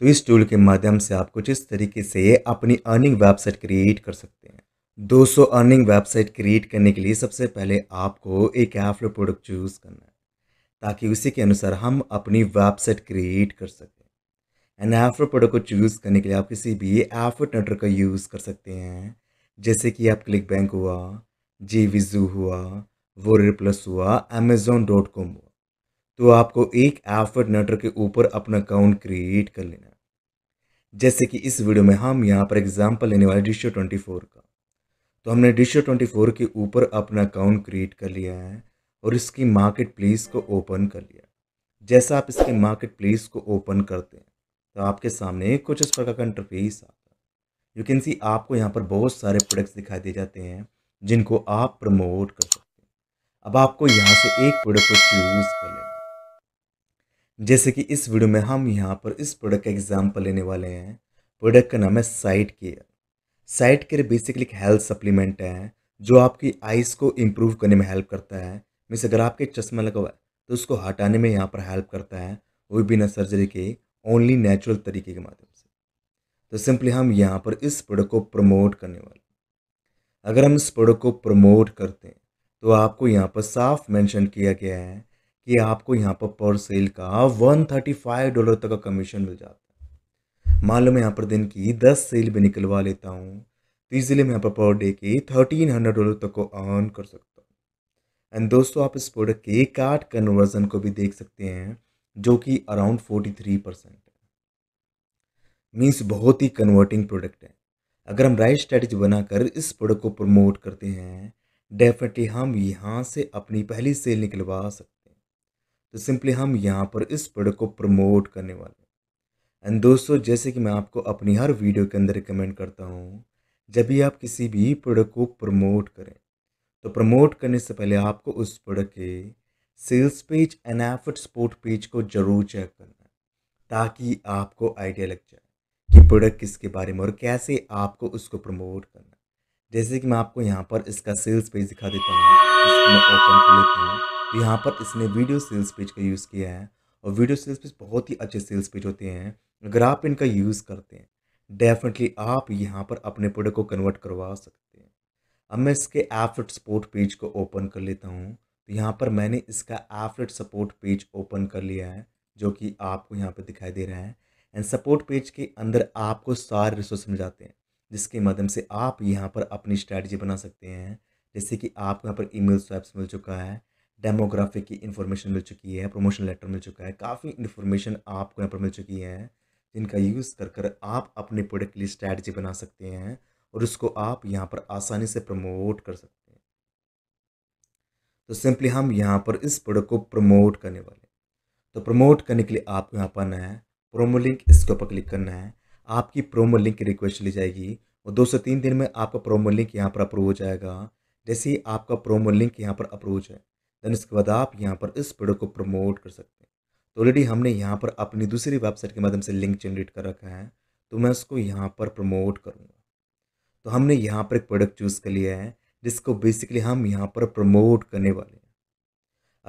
तो इस टूल के माध्यम से आप कुछ इस तरीके से अपनी अर्निंग वेबसाइट क्रिएट कर सकते हैं 200 अर्निंग वेबसाइट क्रिएट करने के लिए सबसे पहले आपको एक एफ्लो प्रोडक्ट चूज़ करना है ताकि उसी के अनुसार हम अपनी वेबसाइट क्रिएट कर सकें एंड एफलो प्रोडक्ट को चूज़ करने के लिए आप किसी भी एफलो नेटवर्क का यूज़ कर सकते हैं जैसे कि आप क्लिक बैंक हुआ जी विजू हुआ वो प्लस हुआ अमेजोन डॉट कॉम हुआ तो आपको एक एफर्ट के ऊपर अपना अकाउंट क्रिएट कर लेना जैसे कि इस वीडियो में हम यहाँ पर एग्जाम्पल लेने वाले डिशो ट्वेंटी फोर का तो हमने डिशो ट्वेंटी फोर के ऊपर अपना अकाउंट क्रिएट कर लिया है और इसकी मार्केट प्लेस को ओपन कर लिया जैसा आप इसके मार्केट प्लेस को ओपन करते हैं तो आपके सामने कुछ इस प्रकार का इंटरफेस आता है यू कैन सी आपको यहाँ पर बहुत सारे प्रोडक्ट्स दिखाई दिए जाते हैं जिनको आप प्रमोट कर सकते हैं अब आपको यहाँ से एक प्रोडक्ट को चूज़ कर लेना जैसे कि इस वीडियो में हम यहाँ पर इस प्रोडक्ट का एग्जाम्पल लेने वाले हैं प्रोडक्ट का नाम है Sight Care Sight Care basically एक हेल्थ सप्लीमेंट है जो आपकी आइज़ को इम्प्रूव करने में हेल्प करता है मीन्स अगर आपके चश्मा लगा हुआ है तो उसको हटाने में यहाँ पर हेल्प करता है वो बिना सर्जरी के ओनली नेचुरल तरीके के माध्यम से तो सिंपली हम यहाँ पर इस प्रोडक्ट को प्रमोट करने वाले अगर हम इस प्रोडक्ट को प्रमोट करते हैं तो आपको यहाँ पर साफ मेंशन किया गया है कि आपको यहाँ पर पर सेल का 135 डॉलर तक का कमीशन मिल जाता है मान लो मैं यहाँ पर दिन की 10 सेल भी निकलवा लेता हूँ तो इसीलिए मैं यहाँ पर पर डे थर्टीन 1300 डॉलर तक को अर्न कर सकता हूँ एंड दोस्तों आप इस प्रोडक्ट के कार्ड कन्वर्जन को भी देख सकते हैं जो कि अराउंड फोर्टी थ्री परसेंट है मीन्स बहुत ही कन्वर्टिंग प्रोडक्ट है अगर हम राइट स्ट्रेटजी बनाकर इस प्रोडक्ट को प्रमोट करते हैं डेफिनेटली हम यहाँ से अपनी पहली सेल निकलवा सकते हैं तो सिंपली हम यहाँ पर इस प्रोडक्ट को प्रमोट करने वाले हैं एंड दोस्तों जैसे कि मैं आपको अपनी हर वीडियो के अंदर रिकमेंड करता हूँ जब भी आप किसी भी प्रोडक्ट को प्रमोट करें तो प्रमोट करने से पहले आपको उस प्रोडक्ट के sales page and affiliate support page को ज़रूर चेक करना है ताकि आपको आइडिया लग जाए कि प्रोडक्ट किसके बारे में और कैसे आपको उसको प्रमोट करना है जैसे कि मैं आपको यहाँ पर इसका सेल्स पेज दिखा देता हूँ ओपन कर लेता हूँ यहाँ पर इसने वीडियो सेल्स पेज का यूज़ किया है और वीडियो सेल्स पेज बहुत ही अच्छे सेल्स पेज होते हैं अगर आप इनका यूज़ करते हैं डेफिनेटली आप यहाँ पर अपने प्रोडक्ट को कन्वर्ट करवा सकते हैं अब मैं इसके एफलेट सपोर्ट पेज को ओपन कर लेता हूँ तो यहाँ पर मैंने इसका एफलेट सपोर्ट पेज ओपन कर लिया है जो कि आपको यहाँ पर दिखाई दे रहा है एंड सपोर्ट पेज के अंदर आपको सारे रिसोर्स मिल जाते हैं जिसके माध्यम से आप यहाँ पर अपनी स्ट्रैटेजी बना सकते हैं जैसे कि आपको यहाँ पर ईमेल स्वैप्स मिल चुका है डेमोग्राफिक की इन्फॉर्मेशन मिल चुकी है प्रमोशन लेटर मिल चुका है काफ़ी इन्फॉर्मेशन आपको यहाँ पर मिल चुकी है जिनका यूज़ कर कर आप अपने प्रोडक्ट के लिए स्ट्रैटी बना सकते हैं और उसको आप यहाँ पर आसानी से प्रमोट कर सकते हैं तो सिंपली हम यहाँ पर इस प्रोडक्ट को प्रमोट करने वाले हैं तो प्रमोट करने के लिए आपको यहाँ पर आना है प्रोमो लिंक इसके ऊपर क्लिक करना है आपकी प्रोमो लिंक की रिक्वेस्ट ली जाएगी और दो से तीन दिन में आपका प्रोमो लिंक यहाँ पर अप्रूव हो जाएगा जैसे ही आपका प्रोमो लिंक यहाँ पर अप्रूव जाए देन इसके बाद आप यहाँ पर इस प्रोडक्ट को प्रमोट कर सकते हैं तो ऑलरेडी हमने यहाँ पर अपनी दूसरी वेबसाइट के माध्यम से लिंक जनरेट कर रखा है तो मैं उसको यहाँ पर प्रमोट करूँगा तो हमने यहाँ पर एक प्रोडक्ट चूज़ कर लिया है जिसको बेसिकली हम यहाँ पर प्रमोट करने वाले हैं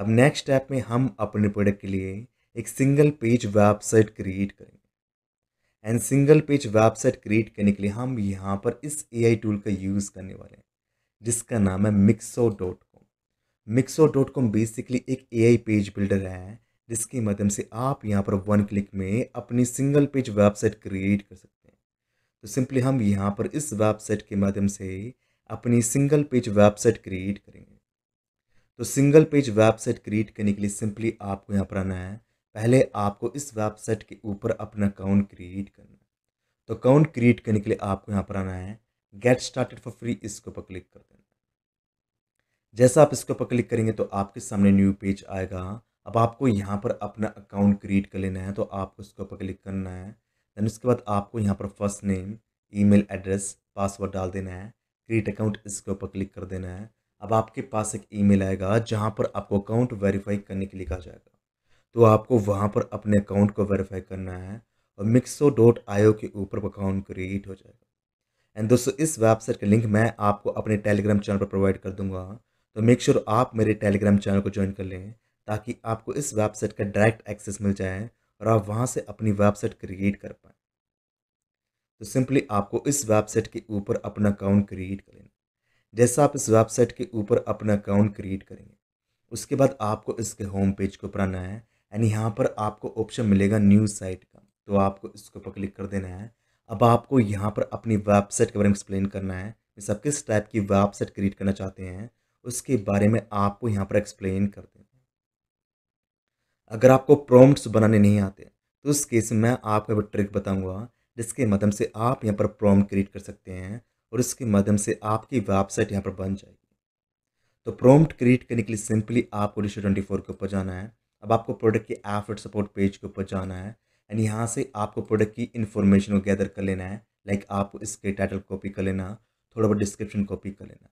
अब नेक्स्ट स्टेप में हम अपने प्रोडक्ट के लिए एक सिंगल पेज वेबसाइट क्रिएट करेंगे and single page website create करने के लिए हम यहाँ पर इस एआई टूल का यूज़ करने वाले हैं जिसका नाम है Mixo dot Mixo dot com basically एक आई पेज बिल्डर है जिसके माध्यम से आप यहाँ पर वन क्लिक में अपनी सिंगल पेज वेबसाइट क्रिएट कर सकते हैं तो सिंपली हम यहाँ पर इस वेबसाइट के माध्यम से अपनी सिंगल पेज वेबसाइट क्रिएट करेंगे तो सिंगल पेज वेबसाइट क्रिएट करने के लिए सिंपली आपको यहाँ पर आना है पहले आपको इस वेबसाइट के ऊपर अपना अकाउंट क्रिएट करना है तो अकाउंट क्रिएट करने के लिए आपको यहाँ पर आना है गेट स्टार्टेड फॉर फ्री इसके ऊपर क्लिक करते हैं जैसा आप इसके ऊपर क्लिक करेंगे तो आपके सामने न्यू पेज आएगा अब आपको यहाँ पर अपना अकाउंट क्रिएट कर लेना है तो आपको इसके ऊपर क्लिक करना है दैन उसके बाद आपको यहाँ पर first name email address password डाल देना है क्रिएट अकाउंट इसके ऊपर क्लिक कर देना है अब आपके पास एक ईमेल आएगा जहाँ पर आपको अकाउंट वेरीफाई करने के लिए कहा जाएगा तो आपको वहाँ पर अपने अकाउंट को वेरीफाई करना है और मिक्सो डॉट आई के ऊपर अकाउंट क्रिएट हो जाएगा एंड दोस्तों इस वेबसाइट का लिंक मैं आपको अपने टेलीग्राम चैनल पर प्रोवाइड कर दूंगा तो मेक श्योर sure आप मेरे टेलीग्राम चैनल को ज्वाइन कर लें ताकि आपको इस वेबसाइट का डायरेक्ट एक्सेस मिल जाए और आप वहाँ से अपनी वेबसाइट क्रिएट कर पाएँ तो सिंपली आपको इस वेबसाइट के ऊपर अपना अकाउंट क्रिएट कर लेना जैसा आप इस वेबसाइट के ऊपर अपना अकाउंट क्रिएट करेंगे उसके बाद आपको इसके होम पेज के ऊपर आना है एंड यहाँ पर आपको ऑप्शन मिलेगा न्यूज़ साइट का तो आपको इसके ऊपर क्लिक कर देना है अब आपको यहाँ पर अपनी वेबसाइट के बारे में एक्सप्लेन करना है कि सब किस टाइप की वेबसाइट क्रिएट करना चाहते हैं उसके बारे में आपको यहाँ पर एक्सप्लेन कर देते हैं अगर आपको प्रॉम्प्ट्स बनाने नहीं आते तो उस केस में मैं आपको एक ट्रिक बताऊँगा जिसके माध्यम से आप यहाँ पर प्रॉम्प्ट क्रिएट कर सकते हैं और उसके माध्यम से आपकी वेबसाइट यहाँ पर बन जाएगी तो प्रॉम्प्ट क्रिएट करने के लिए सिंपली आपको डिशो ट्वेंटी फोर के ऊपर जाना है अब आपको प्रोडक्ट के एफर्ट सपोर्ट पेज के ऊपर जाना है एंड यहाँ से आपको प्रोडक्ट की इन्फॉर्मेशन को गैदर कर लेना है लाइक आपको इसके टाइटल कॉपी कर लेना थोड़ा बहुत डिस्क्रिप्शन कॉपी कर लेना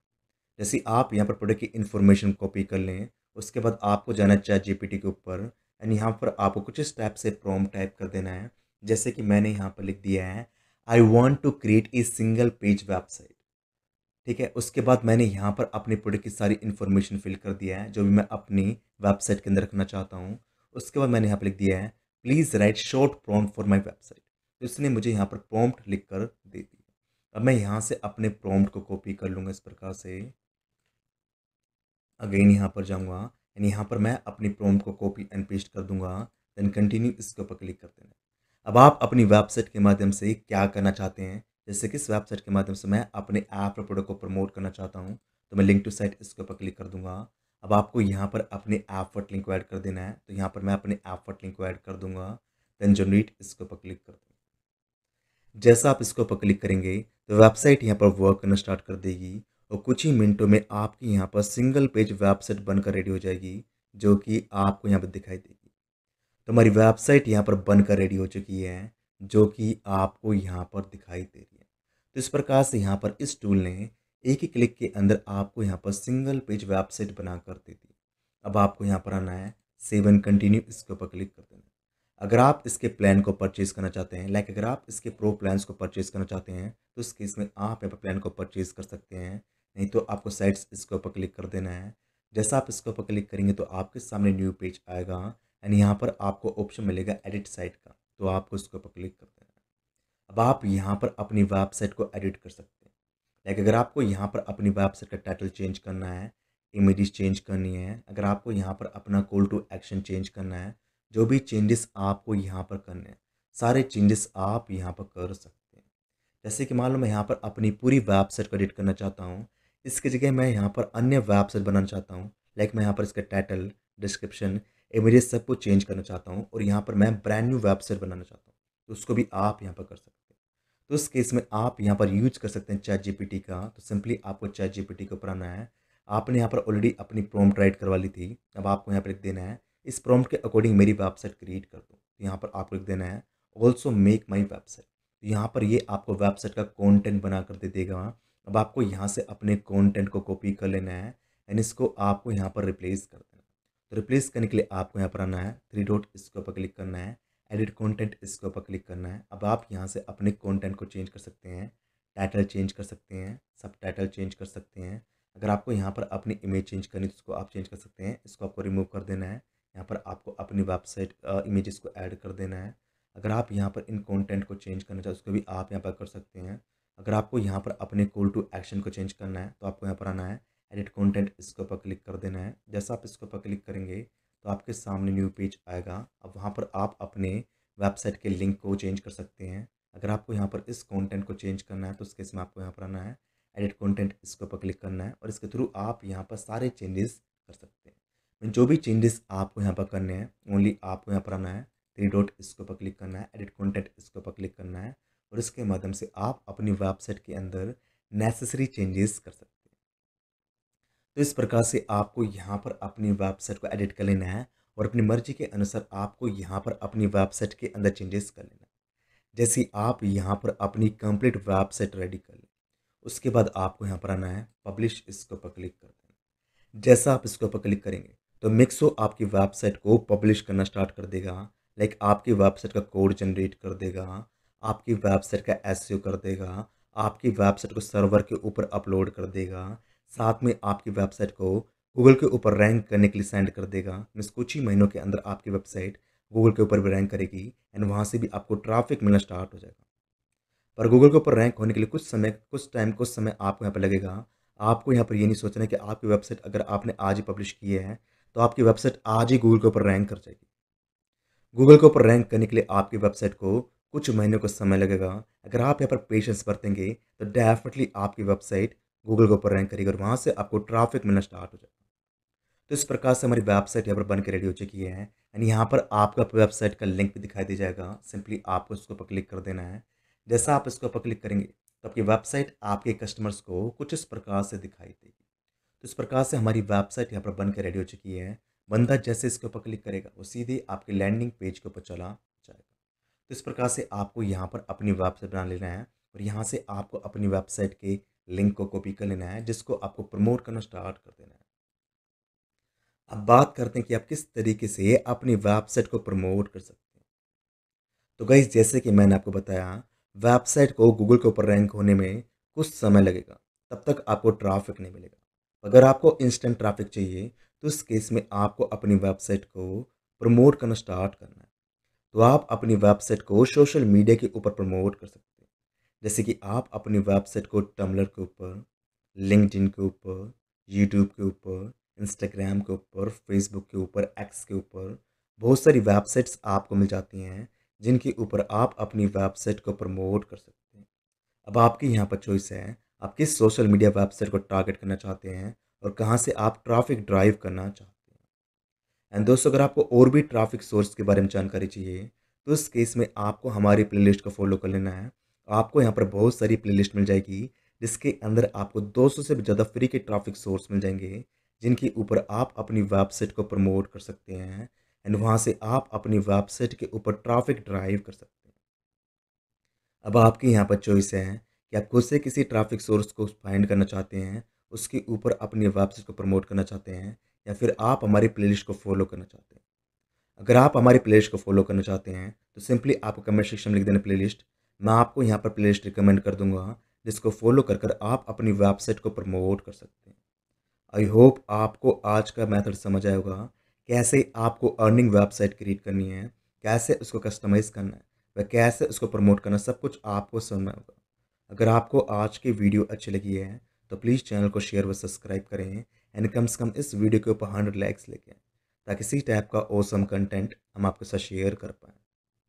जैसे आप यहाँ पर प्रोडक्ट की इन्फॉर्मेशन कॉपी कर लें उसके बाद आपको जाना चैट जी के ऊपर एंड यहाँ पर आपको कुछ इस टाइप से प्रॉम टाइप कर देना है जैसे कि मैंने यहाँ पर लिख दिया है I want to create a single page website ठीक है उसके बाद मैंने यहाँ पर अपने प्रोडक्ट की सारी इन्फॉर्मेशन फिल कर दिया है जो भी मैं अपनी वेबसाइट के अंदर रखना चाहता हूँ उसके बाद मैंने यहाँ पर लिख दिया है please write short prompt for my website तो इसने मुझे यहाँ पर प्रॉम्प्ट लिख कर दे दिया अब मैं यहाँ से अपने प्रॉम्प्ट को कॉपी कर लूँगा इस प्रकार से अगेन यहाँ पर जाऊँगा एंड यहाँ पर मैं अपनी प्रोम को कॉपी एंड पेस्ट कर दूँगा देन कंटिन्यू इसके ऊपर क्लिक कर देना अब आप अपनी वेबसाइट के माध्यम से क्या करना चाहते हैं जैसे कि इस वेबसाइट के माध्यम से मैं अपने ऐप और प्रोडक्ट को प्रमोट करना चाहता हूँ तो मैं लिंक टू साइट इसके ऊपर क्लिक कर दूँगा अब आपको यहाँ पर अपने ऐप वर्ट लिंक को ऐड कर देना है तो यहाँ पर मैं अपने ऐप वर्ट लिंक को ऐड कर दूँगा देन जनरेट इसके ऊपर क्लिक कर दूँगा जैसा आप इसके ऊपर क्लिक करेंगे तो वेबसाइट यहाँ पर वर्क करना स्टार्ट कर देगी और तो कुछ ही मिनटों में आपकी यहाँ पर सिंगल पेज वेबसाइट बनकर रेडी हो जाएगी जो कि आपको यहाँ पर दिखाई देगी तो हमारी वेबसाइट यहाँ पर बनकर रेडी हो चुकी है जो कि आपको यहाँ पर दिखाई दे रही है तो इस प्रकार से यहाँ पर इस टूल ने एक ही क्लिक के अंदर आपको यहाँ पर सिंगल पेज वेबसाइट बना कर दे दी अब आपको यहाँ पर आना है सेवन कंटिन्यू इसके ऊपर क्लिक कर देना अगर आप इसके प्लान को परचेज़ करना चाहते हैं लाइक अगर आप इसके प्रो प्लान्स को परचेज़ करना चाहते हैं तो केस में आप यहाँ पर प्लान को परचेज़ कर सकते हैं नहीं तो आपको साइट्स इसके ऊपर क्लिक कर देना है जैसा आप इसके ऊपर क्लिक करेंगे तो आपके सामने न्यू पेज आएगा एंड यहाँ पर आपको ऑप्शन मिलेगा एडिट साइट का तो आपको इसके ऊपर क्लिक कर देना है अब आप यहाँ पर अपनी वेबसाइट को एडिट कर सकते हैं लाइक अगर आपको यहाँ पर अपनी वेबसाइट का टाइटल चेंज करना है इमेज चेंज करनी है अगर आपको यहाँ पर अपना कॉल टू एक्शन चेंज करना है जो भी चेंजेस आपको यहाँ पर करने हैं सारे चेंजेस आप यहाँ पर कर सकते हैं जैसे कि मान लो मैं यहाँ पर अपनी पूरी वेबसाइट को एडिट करना चाहता हूँ इसकी जगह मैं यहाँ पर अन्य वेबसाइट बनाना चाहता हूँ लाइक मैं यहाँ पर इसका टाइटल डिस्क्रिप्शन इमेजेस सब कुछ चेंज करना चाहता हूँ और यहाँ पर मैं ब्रांड न्यू वेबसाइट बनाना चाहता हूँ तो उसको भी आप यहाँ पर कर सकते हैं तो इस केस में आप यहाँ पर यूज कर सकते हैं चैट जी का तो सिंपली आपको चैट जी के ऊपर आना है आपने यहाँ पर ऑलरेडी अपनी प्रोम्ट राइट करवा ली थी अब आपको यहाँ पर लिख देना है इस प्रोम्ट के अकॉर्डिंग मेरी वेबसाइट क्रिएट कर दो तो यहाँ पर आपको लिख देना है ऑल्सो मेक माई वेबसाइट तो यहाँ पर ये आपको वेबसाइट का कॉन्टेंट बना कर दे देगा अब आपको यहाँ से अपने कॉन्टेंट को कॉपी कर लेना है एंड इसको आपको यहाँ पर रिप्लेस कर देना है तो रिप्लेस करने के लिए आपको यहाँ पर आना है थ्री डॉट इसके ऊपर क्लिक करना है एडिट कॉन्टेंट इसके ऊपर क्लिक करना है अब आप यहाँ से अपने कॉन्टेंट को चेंज कर सकते हैं टाइटल चेंज कर सकते हैं सब टाइटल चेंज कर सकते हैं अगर आपको यहाँ पर अपनी इमेज चेंज करनी तो उसको आप चेंज कर सकते हैं इसको आपको रिमूव कर देना है यहाँ पर आपको अपनी वेबसाइट इमेजेस को ऐड कर देना है अगर आप यहाँ पर इन कंटेंट को चेंज करना चाहते उसको भी आप यहाँ पर कर सकते हैं अगर आपको यहाँ पर अपने कॉल टू एक्शन को चेंज करना है तो आपको यहाँ पर आना है एडिट कंटेंट इसके ऊपर क्लिक कर देना है जैसा आप इसके ऊपर क्लिक करेंगे तो आपके सामने न्यू पेज आएगा अब वहाँ पर आप अपने वेबसाइट के लिंक को चेंज कर सकते हैं अगर आपको यहाँ पर इस कॉन्टेंट को चेंज करना है तो उसके इसमें आपको यहाँ पर आना है एडिट कॉन्टेंट इसके ऊपर क्लिक करना है और इसके थ्रू आप यहाँ पर सारे चेंजेस कर सकते हैं जो भी चेंजेस आपको यहाँ पर करने हैं ओनली आपको यहाँ पर आना है थ्री डॉट इसके ऊपर क्लिक करना है एडिट कंटेंट इसके ऊपर क्लिक करना है और इसके माध्यम से आप अपनी वेबसाइट के अंदर नेसेसरी चेंजेस कर सकते हैं तो इस प्रकार से आपको यहाँ पर अपनी वेबसाइट को एडिट कर लेना है और अपनी मर्जी के अनुसार आपको यहाँ पर अपनी वेबसाइट के अंदर चेंजेस कर लेना है जैसे आप यहाँ पर अपनी कंप्लीट वेबसाइट रेडी कर लें उसके बाद आपको यहाँ पर आना है पब्लिश इसके ऊपर क्लिक कर देना जैसा आप इसके ऊपर क्लिक करेंगे तो मिक्सो आपकी वेबसाइट को पब्लिश करना स्टार्ट कर देगा लाइक आपकी वेबसाइट का कोड जनरेट कर देगा आपकी वेबसाइट का एस e कर देगा आपकी वेबसाइट को सर्वर के ऊपर अपलोड कर देगा साथ में आपकी वेबसाइट को गूगल के ऊपर रैंक करने के लिए सेंड कर देगा मीन कुछ ही महीनों के अंदर आपकी वेबसाइट गूगल के ऊपर भी रैंक करेगी एंड वहाँ से भी आपको ट्रैफिक मिलना स्टार्ट हो जाएगा पर गूगल के ऊपर रैंक होने के लिए कुछ समय कुछ टाइम कुछ समय आपको यहाँ पर लगेगा आपको यहाँ पर ये नहीं सोचना है कि आपकी वेबसाइट अगर आपने आज ही पब्लिश की है तो आपकी वेबसाइट आज ही गूगल के ऊपर रैंक कर जाएगी गूगल के ऊपर रैंक करने के लिए आपकी वेबसाइट को कुछ महीनों का समय लगेगा अगर आप यहाँ पर पेशेंस बरतेंगे तो डेफिनेटली आपकी वेबसाइट गूगल के ऊपर रैंक करेगी और वहाँ से आपको ट्राफिक मिलना स्टार्ट हो जाएगा तो इस प्रकार से हमारी वेबसाइट यहाँ पर बन के रेडी हो चुकी है एंड यहाँ पर आपका वेबसाइट का लिंक भी दिखाई दी जाएगा सिंपली आपको इसके ऊपर क्लिक कर देना है जैसा आप इसके ऊपर क्लिक करेंगे तो आपकी वेबसाइट आपके कस्टमर्स को कुछ इस प्रकार से दिखाई देगी तो इस प्रकार से हमारी वेबसाइट यहाँ पर बन के रेडी हो चुकी है बंदा जैसे इसके ऊपर क्लिक करेगा वो सीधे आपके लैंडिंग पेज के ऊपर चला तो इस प्रकार से आपको यहाँ पर अपनी वेबसाइट बना लेना है और यहाँ से आपको अपनी वेबसाइट के लिंक को कॉपी कर लेना है जिसको आपको प्रमोट करना स्टार्ट कर देना है अब बात करते हैं कि आप किस तरीके से अपनी वेबसाइट को प्रमोट कर सकते हैं तो गई जैसे कि मैंने आपको बताया वेबसाइट को गूगल के ऊपर रैंक होने में कुछ समय लगेगा तब तक आपको ट्राफिक नहीं मिलेगा अगर आपको इंस्टेंट ट्राफिक चाहिए तो इस केस में आपको अपनी वेबसाइट को प्रमोट करना स्टार्ट करना है तो आप अपनी वेबसाइट को सोशल मीडिया के ऊपर प्रमोट कर सकते हैं जैसे कि आप अपनी वेबसाइट को टम्बलर के ऊपर लिंकड के ऊपर यूट्यूब के ऊपर इंस्टाग्राम के ऊपर फेसबुक के ऊपर एक्स के ऊपर बहुत सारी वेबसाइट्स आपको मिल जाती हैं जिनके ऊपर आप अपनी वेबसाइट को प्रमोट कर सकते हैं अब आपकी यहाँ पर चॉइस है आप किस सोशल मीडिया वेबसाइट को टारगेट करना चाहते हैं और कहाँ से आप ट्रैफिक ड्राइव करना चाहते हैं एंड दोस्तों अगर आपको और भी ट्रैफिक सोर्स के बारे में जानकारी चाहिए तो इस केस में आपको हमारी लिस्ट को फॉलो कर लेना है आपको यहाँ पर बहुत सारी लिस्ट मिल जाएगी जिसके अंदर आपको सौ से भी ज़्यादा फ्री के ट्रैफिक सोर्स मिल जाएंगे जिनके ऊपर आप अपनी वेबसाइट को प्रमोट कर सकते हैं एंड वहाँ से आप अपनी वेबसाइट के ऊपर ट्रैफिक ड्राइव कर सकते हैं अब आपके यहाँ पर चॉइस है कि आप खुद से किसी ट्रैफिक सोर्स को फाइंड करना चाहते हैं उसके ऊपर अपनी वेबसाइट को प्रमोट करना चाहते हैं या फिर आप हमारी प्लेलिस्ट को फॉलो करना चाहते हैं अगर आप हमारी प्लेलिस्ट को फॉलो करना चाहते हैं तो सिंपली आप कमेंट सेक्शन में लिख देना प्ले मैं आपको यहाँ पर प्ले रिकमेंड कर दूंगा जिसको फॉलो कर कर आप अपनी वेबसाइट को प्रमोट कर सकते हैं आई होप आपको आज का मेथड समझ आया होगा कैसे आपको अर्निंग वेबसाइट क्रिएट करनी है कैसे उसको कस्टमाइज़ करना है व कैसे उसको प्रमोट करना सब कुछ आपको समझना होगा अगर आपको आज की वीडियो अच्छी लगी है तो प्लीज़ चैनल को शेयर व सब्सक्राइब करें यानी कम से कम इस वीडियो के ऊपर हंड्रेड लाइक्स लेके ताकि इसी टाइप का ओसम कंटेंट हम आपके साथ शेयर कर पाएँ